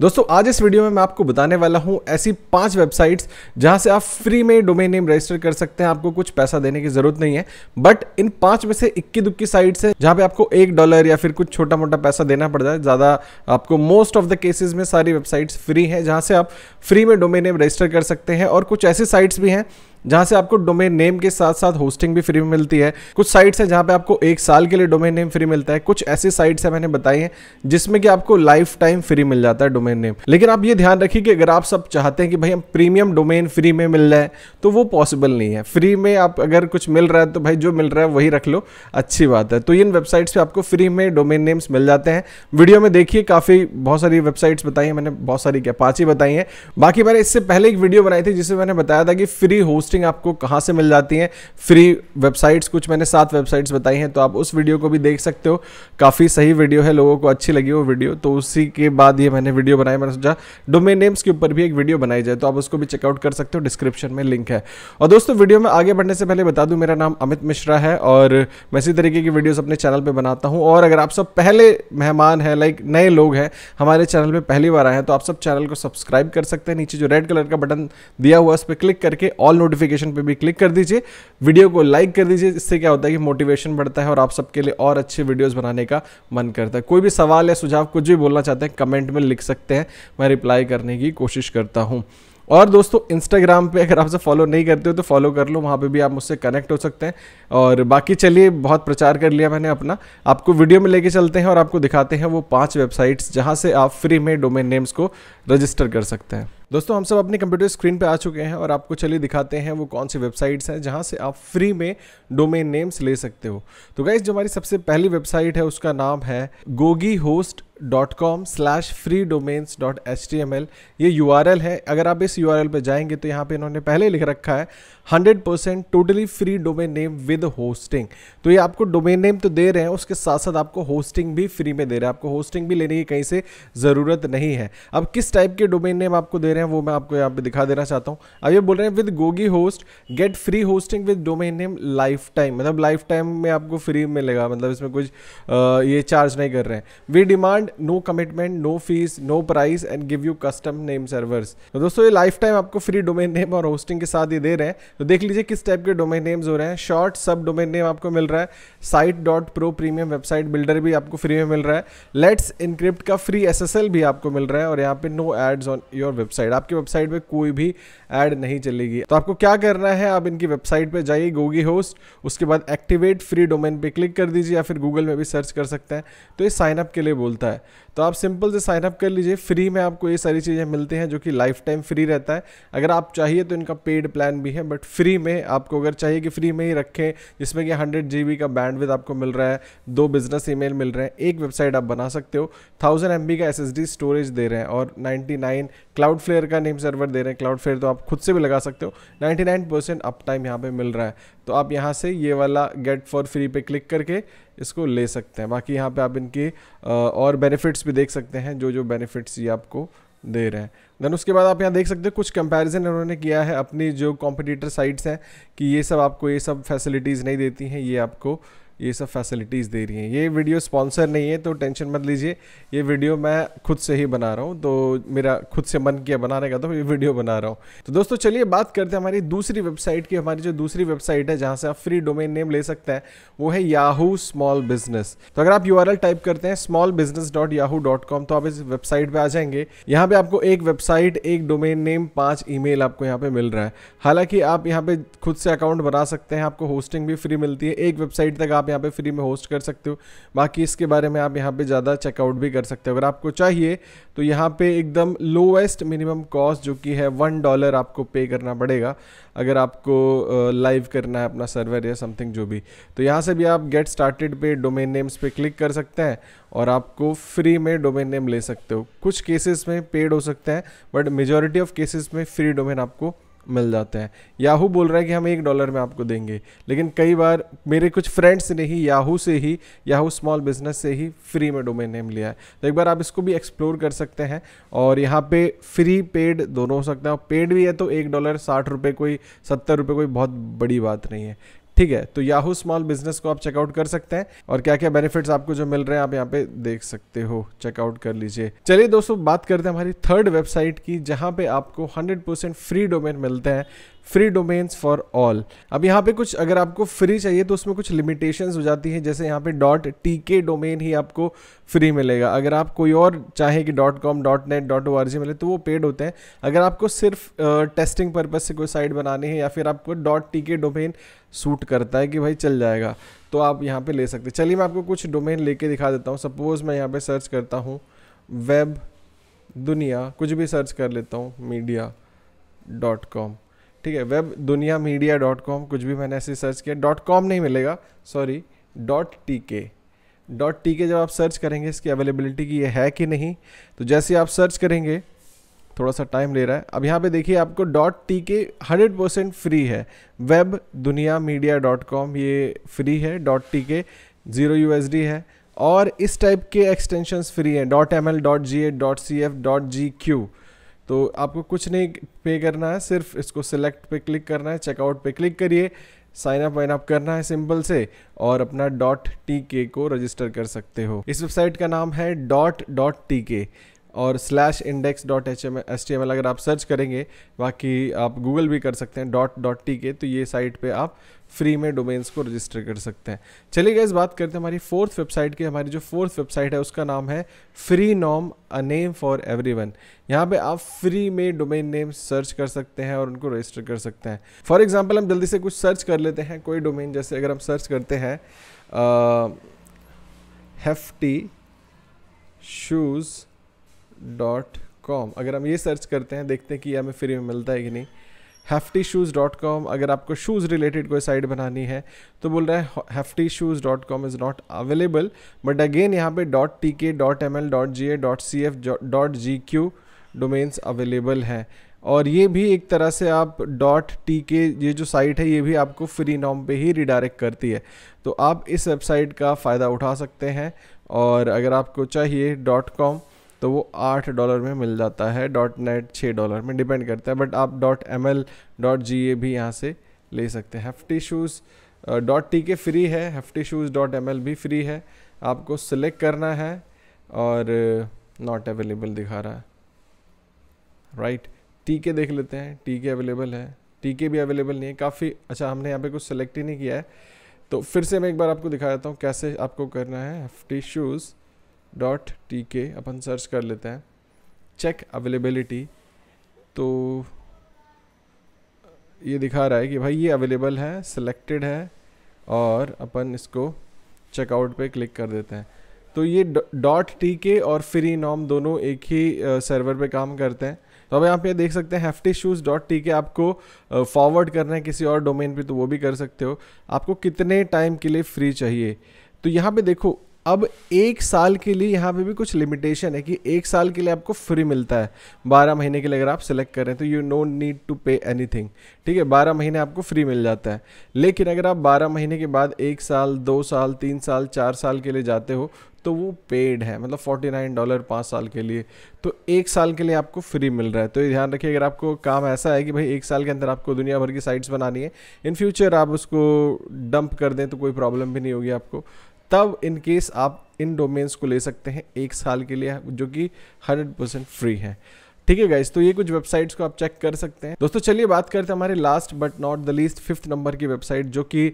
दोस्तों आज इस वीडियो में मैं आपको बताने वाला हूं ऐसी पांच वेबसाइट्स जहां से आप फ्री में डोमेन नेम रजिस्टर कर सकते हैं आपको कुछ पैसा देने की जरूरत नहीं है बट इन पांच में से इक्की दुक्की साइट्स है जहां पे आपको एक डॉलर या फिर कुछ छोटा मोटा पैसा देना पड़ता है ज़्यादा आपको मोस्ट ऑफ द केसेज में सारी वेबसाइट्स फ्री हैं जहां से आप फ्री में डोमेन नेम रजिस्टर कर सकते हैं और कुछ ऐसी साइट्स भी हैं जहां से आपको डोमेन नेम के साथ साथ होस्टिंग भी फ्री में मिलती है कुछ साइट्स हैं जहां पे आपको एक साल के लिए डोमेन नेम फ्री मिलता है कुछ ऐसी साइट्स हैं मैंने बताई हैं जिसमें कि आपको लाइफ टाइम फ्री मिल जाता है डोमेन नेम लेकिन आप ये ध्यान रखिए कि अगर आप सब चाहते हैं कि भाई हम प्रीमियम डोमेन फ्री में मिल जाए तो वो पॉसिबल नहीं है फ्री में आप अगर कुछ मिल रहा है तो भाई जो मिल रहा है वही रख लो अच्छी बात है तो इन वेबसाइट्स पर आपको फ्री में डोमेन नेम्स मिल जाते हैं वीडियो में देखिए काफ़ी बहुत सारी वेबसाइट्स बताई हैं मैंने बहुत सारी क्या पाँच ही बताई हैं बाकी मैंने इससे पहले एक वीडियो बनाई थी जिसमें मैंने बताया था कि फ्री होस्ट होस्टिंग आपको कहाँ से मिल जाती हैं फ्री वेबसाइट्स कुछ मैंने सात वेबसाइट्स बताई हैं तो आप उस वीडियो को भी देख सकते हो काफ़ी सही वीडियो है लोगों को अच्छी लगी वो वीडियो तो उसी के बाद ये मैंने वीडियो बनाई मैंने सोचा डोमेन नेम्स के ऊपर भी एक वीडियो बनाई जाए तो आप उसको भी चेकआउट कर सकते हो डिस्क्रिप्शन में लिंक है और दोस्तों वीडियो में आगे बढ़ने से पहले बता दूँ मेरा नाम अमित मिश्रा है और मैं इसी तरीके की वीडियोज़ अपने चैनल पर बनाता हूँ और अगर आप सब पहले मेहमान हैं लाइक नए लोग हैं हमारे चैनल पर पहली बार आए हैं तो आप सब चैनल को सब्सक्राइब कर सकते हैं नीचे जो रेड कलर का बटन दिया हुआ है उस पर क्लिक करके ऑल नोटिफिक नोटिफिकेशन पे भी क्लिक कर दीजिए वीडियो को लाइक कर दीजिए इससे क्या होता है कि मोटिवेशन बढ़ता है और आप सबके लिए और अच्छे वीडियोज़ बनाने का मन करता है कोई भी सवाल या सुझाव कुछ भी बोलना चाहते हैं कमेंट में लिख सकते हैं मैं रिप्लाई करने की कोशिश करता हूँ और दोस्तों इंस्टाग्राम पे अगर आपसे फॉलो नहीं करते हो तो फॉलो कर लो वहाँ पे भी आप मुझसे कनेक्ट हो सकते हैं और बाकी चलिए बहुत प्रचार कर लिया मैंने अपना आपको वीडियो में लेके चलते हैं और आपको दिखाते हैं वो पांच वेबसाइट्स जहाँ से आप फ्री में डोमेन नेम्स को रजिस्टर कर सकते हैं दोस्तों हम सब अपने कंप्यूटर स्क्रीन पे आ चुके हैं और आपको चलिए दिखाते हैं वो कौन सी वेबसाइट्स हैं जहाँ से आप फ्री में डोमेन नेम्स ले सकते हो तो गाइज जो हमारी सबसे पहली वेबसाइट है उसका नाम है GoogieHost dot com slash free domains dot H T M L ये यू आर एल है अगर आप इस यू आर एल पर जाएंगे तो यहाँ पर इन्होंने पहले लिख रखा है hundred percent totally free domain name with hosting तो ये आपको डोमेन नेम तो दे रहे हैं उसके साथ साथ आपको होस्टिंग भी फ्री में दे रहे हैं आपको होस्टिंग भी लेने की कहीं से ज़रूरत नहीं है अब किस टाइप के डोमेन नेम आपको दे रहे हैं वो मैं आपको यहाँ पे दिखा देना चाहता हूँ अब ये बोल रहे हैं with GoogieHost get free hosting with domain name lifetime मतलब लाइफ टाइम में आपको फ्री मिलेगा मतलब इसमें कुछ ये चार्ज नहीं कर रहे हैं we demand no commitment no fees no price and give you custom name servers तो दोस्तों ये लाइफ टाइम आपको फ्री डोमेन नेम और होस्टिंग के साथ ये दे रहे हैं तो देख लीजिए किस टाइप के डोमेन नेम्स हो रहे हैं शॉर्ट सब डोमेन नेम आपको मिल रहा है site dot pro premium website builder भी आपको फ्री में मिल रहा है लेट्स इनक्रिप्ट का फ्री एस भी आपको मिल रहा है और यहाँ पे no ads on your website आपकी वेबसाइट पर कोई भी एड नहीं चलेगी तो आपको क्या करना है आप इनकी वेबसाइट पर जाइए गोगी होस्ट उसके बाद एक्टिवेट फ्री डोमेन पर क्लिक कर दीजिए या फिर गूगल में भी सर्च कर सकते हैं तो ये साइनअप के लिए बोलता है तो आप सिंपल से साइनअप कर लीजिए फ्री में आपको ये सारी चीज़ें मिलती हैं जो कि लाइफ टाइम फ्री रहता है अगर आप चाहिए तो इनका पेड प्लान भी है बट फ्री में आपको अगर चाहिए कि फ्री में ही रखें जिसमें कि हंड्रेड जी का बैंडविथ आपको मिल रहा है दो बिजनेस ईमेल मिल रहे हैं एक वेबसाइट आप बना सकते हो थाउजेंड एम का एस स्टोरेज दे रहे हैं और नाइन्टी नाइन क्लाउड फ्लेयर का नेम सर्वर दे रहे हैं क्लाउड फ्लेयर तो आप खुद से भी लगा सकते हो ninety nine percent uptime यहाँ पर मिल रहा है तो आप यहाँ से ये वाला गेट फॉर फ्री पे क्लिक करके इसको ले सकते हैं बाकी यहाँ पे आप इनके और बेनिफिट्स भी देख सकते हैं जो जो बेनिफिट्स ये आपको दे रहे हैं देन उसके बाद आप यहाँ देख सकते हैं कुछ कंपैरिजन इन्होंने किया है अपनी जो कॉम्पिटिटर साइट्स हैं कि ये सब आपको ये सब फैसिलिटीज़ नहीं देती हैं ये आपको ये सब फैसिलिटीज़ दे रही हैं ये वीडियो स्पॉन्सर नहीं है तो टेंशन मत लीजिए ये वीडियो मैं खुद से ही बना रहा हूँ तो मेरा खुद से मन किया बनाने का तो ये वीडियो बना रहा हूँ तो दोस्तों चलिए बात करते हैं हमारी दूसरी वेबसाइट की हमारी जो दूसरी वेबसाइट है जहाँ से आप फ्री डोमेन नेम ले सकते हैं वो है याहू स्मॉल बिजनेस तो अगर आप यू टाइप करते हैं small business dot Yahoo dot com तो आप इस वेबसाइट पर आ जाएंगे यहाँ पे आपको एक वेबसाइट एक डोमेन नेम पाँच ई आपको यहाँ पे मिल रहा है हालांकि आप यहाँ पे खुद से अकाउंट बना सकते हैं आपको होस्टिंग भी फ्री मिलती है एक वेबसाइट तक आप यहाँ पे फ्री में होस्ट कर सकते हो बाकी इसके बारे में आप यहाँ पे ज़्यादा चेकआउट भी कर सकते हो अगर आपको चाहिए तो यहाँ पे एकदम लोवेस्ट मिनिमम कॉस्ट जो कि है वन डॉलर आपको पे करना पड़ेगा अगर आपको लाइव करना है अपना सर्वर या समथिंग जो भी तो यहाँ से भी आप गेट स्टार्टेड पे डोमेन नेम्स पे क्लिक कर सकते हैं और आपको फ्री में डोमेन नेम ले सकते हो कुछ केसेस में पेड हो सकते हैं बट मेजोरिटी ऑफ केसेस में फ्री डोमेन आपको मिल जाते हैं याहू बोल रहा है कि हम एक डॉलर में आपको देंगे लेकिन कई बार मेरे कुछ फ्रेंड्स ने ही याहू से ही याहू स्मॉल बिजनेस से ही फ्री में डोमेन नेम लिया है तो एक बार आप इसको भी एक्सप्लोर कर सकते हैं और यहाँ पे फ्री पेड दोनों हो सकते हैं और पेड भी है तो एक डॉलर साठ रुपये कोई सत्तर रुपये कोई बहुत बड़ी बात नहीं है ठीक है तो याहू स्मॉल बिजनेस को आप चेकआउट कर सकते हैं और क्या क्या बेनिफिट्स आपको जो मिल रहे हैं आप यहाँ पे देख सकते हो चेकआउट कर लीजिए चलिए दोस्तों बात करते हैं हमारी थर्ड वेबसाइट की जहां पे आपको 100% फ्री डोमेन मिलते हैं फ्री डोमेन्स फॉर ऑल अब यहाँ पे कुछ अगर आपको फ्री चाहिए तो उसमें कुछ लिमिटेशंस हो जाती हैं जैसे यहाँ पे डॉट टी के डोमेन ही आपको फ्री मिलेगा अगर आप कोई और चाहें कि dot com dot net dot O R G मिले तो वो पेड होते हैं अगर आपको सिर्फ टेस्टिंग पर्पज़ से कोई साइट बनानी है या फिर आपको dot T K domain suit करता है कि भाई चल जाएगा तो आप यहाँ पर ले सकते चलिए मैं आपको कुछ डोमेन लेके दिखा देता हूँ सपोज़ मैं यहाँ पर सर्च करता हूँ वेब दुनिया कुछ भी सर्च कर लेता हूँ मीडिया डॉट कॉम ठीक है Webdunia media dot com कुछ भी मैंने ऐसे सर्च किया डॉट कॉम नहीं मिलेगा sorry dot T K dot T K जब आप सर्च करेंगे इसकी अवेलेबिलिटी की ये है कि नहीं तो जैसे आप सर्च करेंगे थोड़ा सा टाइम ले रहा है अब यहाँ पे देखिए आपको dot T K hundred percent free है Webdunia media dot com ये फ्री है dot T K zero U S D है और इस टाइप के एक्सटेंशंस फ्री हैं dot M L dot G A dot C F dot G Q तो आपको कुछ नहीं पे करना है सिर्फ इसको सिलेक्ट पे क्लिक करना है चेकआउट पे क्लिक करिए साइन अप वाइन अप करना है सिंपल से और अपना डॉट टी को रजिस्टर कर सकते हो इस वेबसाइट का नाम है डॉट डॉट टी और slash index dot H M S T M L अगर आप सर्च करेंगे बाकी आप गूगल भी कर सकते हैं डॉट डॉट टी के तो ये साइट पे आप फ्री में डोमेन्स को रजिस्टर कर सकते हैं चलिए गए बात करते हैं हमारी फोर्थ वेबसाइट की हमारी जो फोर्थ वेबसाइट है उसका नाम है Freenom a name for everyone यहाँ पर आप फ्री में डोमेन नेम सर्च कर सकते हैं और उनको रजिस्टर कर सकते हैं फॉर एग्जाम्पल हम जल्दी से कुछ सर्च कर लेते हैं कोई डोमेन जैसे अगर हम सर्च करते हैं हेफ्टी शूज़ डॉट कॉम अगर हम ये सर्च करते हैं देखते हैं कि हमें फ्री में मिलता है कि नहीं हेफ्टी शूज़ डॉट कॉम अगर आपको शूज़ रिलेटेड कोई साइट बनानी है तो बोल रहा है hefty shoes dot com is not available but again यहाँ पे dot T K dot M L dot G A dot C F dot G Q domains available हैं और ये भी एक तरह से आप डॉट टी के ये जो साइट है ये भी आपको फ्री नाम पे ही रिडायरेक्ट करती है तो आप इस वेबसाइट का फ़ायदा उठा सकते हैं और अगर आपको चाहिए डॉट कॉम तो वो आठ डॉलर में मिल जाता है डॉट नेट छः डॉलर में डिपेंड करता है बट आप dot M L dot G A भी यहाँ से ले सकते हैं hefty shoes dot T K free है hefty shoes dot M L भी फ्री है आपको सिलेक्ट करना है और नॉट uh, अवेलेबल दिखा रहा है राइट right. टी के देख लेते हैं टी के अवेलेबल है टी के भी अवेलेबल नहीं है काफ़ी अच्छा हमने यहाँ पे कुछ सेलेक्ट ही नहीं किया है तो फिर से मैं एक बार आपको दिखा देता हूँ कैसे आपको करना है हेफ्टी शूज़ डॉट टी के अपन सर्च कर लेते हैं चेक अवेलेबिलिटी तो ये दिखा रहा है कि भाई ये अवेलेबल है सिलेक्टेड है और अपन इसको चेकआउट पे क्लिक कर देते हैं तो ये डॉट टी के और फ्री नॉम दोनों एक ही सर्वर पे काम करते हैं तो अब आप ये देख सकते हैं हेफ्टी शूज़ डॉट टी के आपको फॉरवर्ड करना है किसी और डोमेन पे तो वो भी कर सकते हो आपको कितने टाइम के लिए फ्री चाहिए तो यहाँ पे देखो अब एक साल के लिए यहाँ पे भी कुछ लिमिटेशन है कि एक साल के लिए आपको फ्री मिलता है बारह महीने के लिए अगर आप सिलेक्ट करें तो you no need to pay any ठीक है बारह महीने आपको फ्री मिल जाता है लेकिन अगर आप बारह महीने के बाद एक साल दो साल तीन साल चार साल के लिए जाते हो तो वो पेड है मतलब फोर्टी नाइन डॉलर पाँच साल के लिए तो एक साल के लिए आपको फ्री मिल रहा है तो ये ध्यान रखिए अगर आपको काम ऐसा है कि भाई एक साल के अंदर आपको दुनिया भर की साइट्स बनानी है इन फ्यूचर आप उसको डंप कर दें तो कोई प्रॉब्लम भी नहीं होगी आपको तब इन केस आप इन डोमेन्स को ले सकते हैं एक साल के लिए जो कि हंड्रेड परसेंट फ्री है ठीक है गाइज तो ये कुछ वेबसाइट्स को आप चेक कर सकते हैं दोस्तों चलिए बात करते हैं हमारे last but not the least fifth number की वेबसाइट जो कि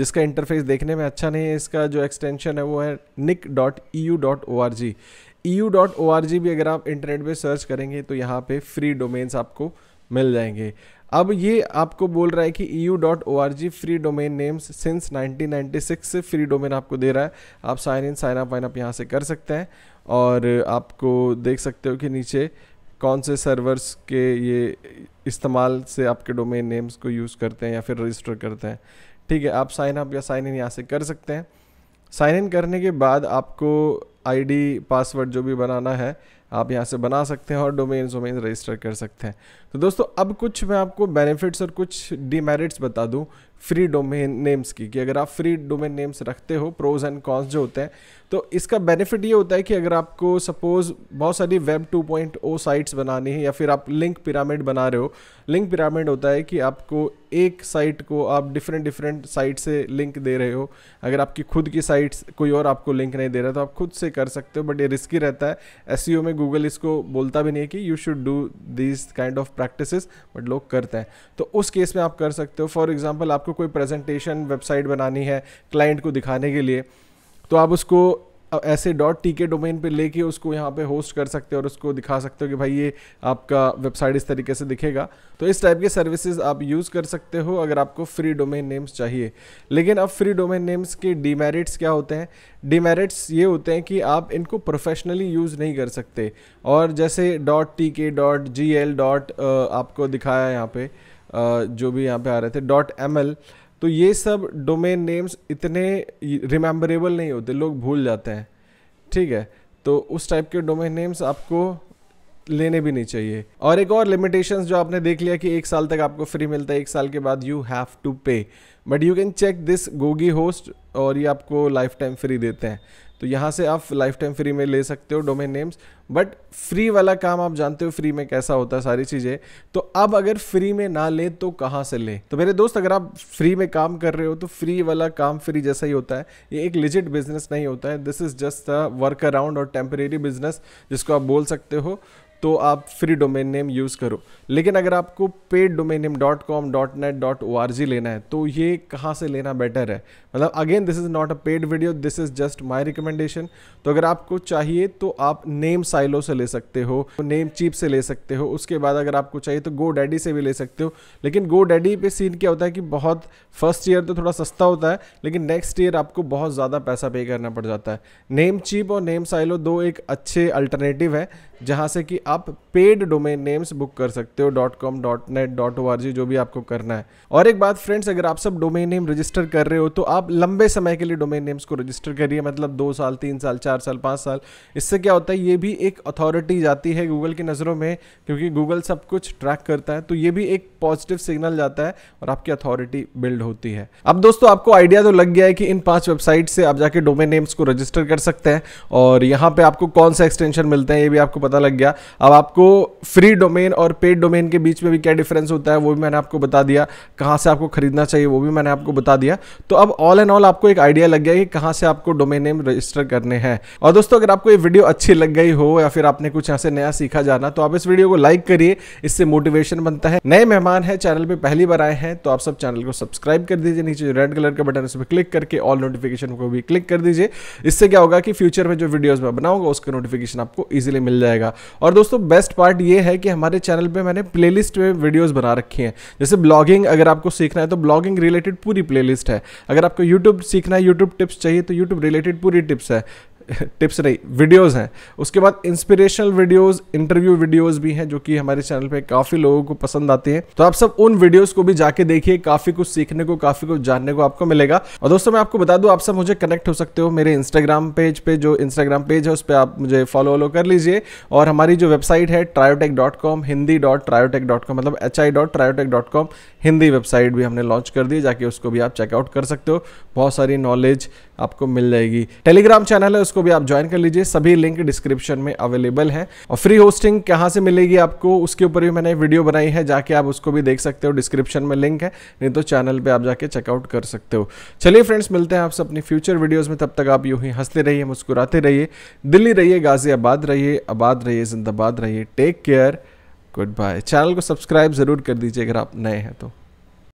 जिसका इंटरफेस देखने में अच्छा नहीं है इसका जो एक्सटेंशन है वो है nic dot E U dot O R G E U dot O R G भी अगर आप इंटरनेट पर सर्च करेंगे तो यहाँ पे फ्री डोमेन्स आपको मिल जाएंगे अब ये आपको बोल रहा है कि E U dot O R G free domain names since nineteen 1996 से फ्री डोमेन आपको दे रहा है आप साइन इन साइन अप वाइन अप यहाँ से कर सकते हैं और आपको देख सकते हो कि नीचे कौन से सर्वर्स के ये इस्तेमाल से आपके डोमेन नेम्स को यूज़ करते हैं या फिर रजिस्टर करते हैं ठीक है आप साइन अप या साइन इन यहाँ से कर सकते हैं साइन इन करने के बाद आपको आईडी पासवर्ड जो भी बनाना है आप यहाँ से बना सकते हैं और डोमेन्स वोमेन रजिस्टर कर सकते हैं तो दोस्तों अब कुछ मैं आपको बेनिफिट्स और कुछ डीमेरिट्स बता दूँ फ्री डोमेन नेम्स की कि अगर आप फ्री डोमेन नेम्स रखते हो प्रोज एंड कॉन्स जो होते हैं तो इसका बेनिफिट ये होता है कि अगर आपको सपोज बहुत सारी वेब 2.0 साइट्स बनानी है या फिर आप लिंक पिरामिड बना रहे हो लिंक पिरामिड होता है कि आपको एक साइट को आप डिफरेंट डिफरेंट साइट से लिंक दे रहे हो अगर आपकी खुद की साइट्स कोई और आपको लिंक नहीं दे रहा तो आप खुद से कर सकते हो बट ये रिस्की रहता है एस e में गूगल इसको बोलता भी नहीं है कि you should do this kind of practice but लोग करते हैं तो उस केस में आप कर सकते हो फॉर एग्जाम्पल आपको आपको कोई प्रेजेंटेशन वेबसाइट बनानी है क्लाइंट को दिखाने के लिए तो आप उसको ऐसे डॉट टी के डोमेन पर लेके उसको यहाँ पे होस्ट कर सकते हो और उसको दिखा सकते हो कि भाई ये आपका वेबसाइट इस तरीके से दिखेगा तो इस टाइप के सर्विसेज आप यूज़ कर सकते हो अगर आपको फ्री डोमेन नेम्स चाहिए लेकिन अब फ्री डोमेन नेम्स के डीमेरिट्स क्या होते हैं डीमेरिट्स ये होते हैं कि आप इनको प्रोफेशनली यूज़ नहीं कर सकते और जैसे dot T K dot G L dot आपको दिखाया यहाँ पर जो भी यहाँ पे आ रहे थे डॉट एम एल तो ये सब डोमेन नेम्स इतने रिमेम्बरेबल नहीं होते लोग भूल जाते हैं ठीक है तो उस टाइप के डोमेन नेम्स आपको लेने भी नहीं चाहिए और एक और लिमिटेशंस जो आपने देख लिया कि एक साल तक आपको फ्री मिलता है एक साल के बाद you have to pay but you can check this GoogieHost और ये आपको लाइफ टाइम फ्री देते हैं तो यहाँ से आप लाइफ टाइम फ्री में ले सकते हो डोमेन नेम्स बट फ्री वाला काम आप जानते हो फ्री में कैसा होता है सारी चीज़ें तो अब अगर फ्री में ना ले तो कहाँ से ले तो मेरे दोस्त अगर आप फ्री में काम कर रहे हो तो फ्री वाला काम फ्री जैसा ही होता है ये एक लिजिट बिजनेस नहीं होता है this is just a workaround और टेम्परेरी बिजनेस जिसको आप बोल सकते हो तो आप फ्री डोमेन नेम यूज़ करो लेकिन अगर आपको paid domain name dot com dot net dot O R G लेना है तो ये कहाँ से लेना बेटर है मतलब again this is not a paid video this is just my recommendation तो अगर आपको चाहिए तो आप नेम साइट साइलो से ले सकते हो नेम चीप से ले सकते हो उसके बाद अगर आपको चाहिए तो गो डैडी से भी ले सकते हो लेकिन गो डैडी पे सीन क्या होता है कि बहुत फर्स्ट ईयर तो थोड़ा सस्ता होता है लेकिन नेक्स्ट ईयर आपको बहुत ज़्यादा पैसा पे करना पड़ जाता है नेम चीप और नेम साइलो दो एक अच्छे अल्टरनेटिव है जहाँ से कि आप पेड डोमेन नेम्स बुक कर सकते हो dot com dot net dot O R G जो भी आपको करना है और एक बात फ्रेंड्स अगर आप सब डोमेन नेम रजिस्टर कर रहे हो तो आप लंबे समय के लिए डोमेन नेम्स को रजिस्टर करिए मतलब दो साल तीन साल चार साल पाँच साल इससे क्या होता है ये भी एक एक अथॉरिटी जाती है गूगल की नज़रों में क्योंकि गूगल सब कुछ ट्रैक करता है तो ये भी एक पॉजिटिव सिग्नल जाता है और आपकी अथॉरिटी बिल्ड होती है अब दोस्तों आपको आइडिया तो लग गया है कि इन पांच वेबसाइट से आप जाके डोमेन नेम्स को रजिस्टर कर सकते हैं और यहाँ पे आपको कौन सा एक्सटेंशन मिलता है ये भी आपको पता लग गया अब आपको फ्री डोमेन और पेड डोमेन के बीच में भी क्या डिफरेंस होता है वो भी मैंने आपको बता दिया कहाँ से आपको खरीदना चाहिए वो भी मैंने आपको बता दिया तो अब ऑल एंड ऑल आपको एक आइडिया लग गया कि कहाँ से आपको डोमेन नेम रजिस्टर करने हैं और दोस्तों अगर आपको ये वीडियो अच्छी लग गई हो या फिर आपने कुछ यहाँ से नया सीखा जाना तो आप इस वीडियो को लाइक करिए इससे मोटिवेशन बनता है नए मेहमान है चैनल पर पहली बार आए हैं तो आप सब चैनल को सब्सक्राइब कर दीजिए नीचे जो रेड कलर का बटन उस पर क्लिक करके ऑल नोटिफिकेशन को भी क्लिक कर दीजिए इससे क्या होगा कि फ्यूचर में जो वीडियोज़ मैं बनाऊंगा उसका नोटिफिकेशन आपको ईजिली मिल जाएगा और दोस्तों बेस्ट पार्ट ये है कि हमारे चैनल पर मैंने प्ले में वीडियोज़ बना रखी हैं जैसे ब्लॉगिंग अगर आपको सीखना है तो ब्लॉगिंग रिलेटेड पूरी प्ले है अगर आपको यूट्यूब सीखना है यूट्यूब टिप्स चाहिए तो यूट्यूब रिलेटेड पूरी टिप्स है टिप्स नहीं वीडियोस हैं उसके बाद इंस्पिरेशनल वीडियोस इंटरव्यू वीडियोस भी हैं जो कि हमारे चैनल पे काफ़ी लोगों को पसंद आते हैं तो आप सब उन वीडियोस को भी जाके देखिए काफ़ी कुछ सीखने को काफ़ी कुछ जानने को आपको मिलेगा और दोस्तों मैं आपको बता दूं आप सब मुझे कनेक्ट हो सकते हो मेरे इंस्टाग्राम पेज पे जो इंस्टाग्राम पेज है उस पर आप मुझे फॉलो वॉलो कर लीजिए और हमारी जो वेबसाइट है ट्रायोटेक हिंदी मतलब एच हिंदी वेबसाइट भी हमने लॉन्च कर दी जाके उसको भी आप चेकआउट कर सकते हो बहुत सारी नॉलेज आपको मिल जाएगी टेलीग्राम चैनल है उसको भी आप ज्वाइन कर लीजिए सभी लिंक डिस्क्रिप्शन में अवेलेबल है और फ्री होस्टिंग कहाँ से मिलेगी आपको उसके ऊपर भी मैंने वीडियो बनाई है जाके आप उसको भी देख सकते हो डिस्क्रिप्शन में लिंक है नहीं तो चैनल पर आप जाके चेकआउट कर सकते हो चलिए फ्रेंड्स मिलते हैं आपसे अपनी फ्यूचर वीडियोज़ में तब तक आप यूँ ही हंसते रहिए मुस्कुराते रहिए दिल्ली रहिए गाजियाबाद रहिए आबाद रहिए जिंदाबाद रहिए take care goodbye channel को सब्सक्राइब ज़रूर कर दीजिए अगर आप नए हैं तो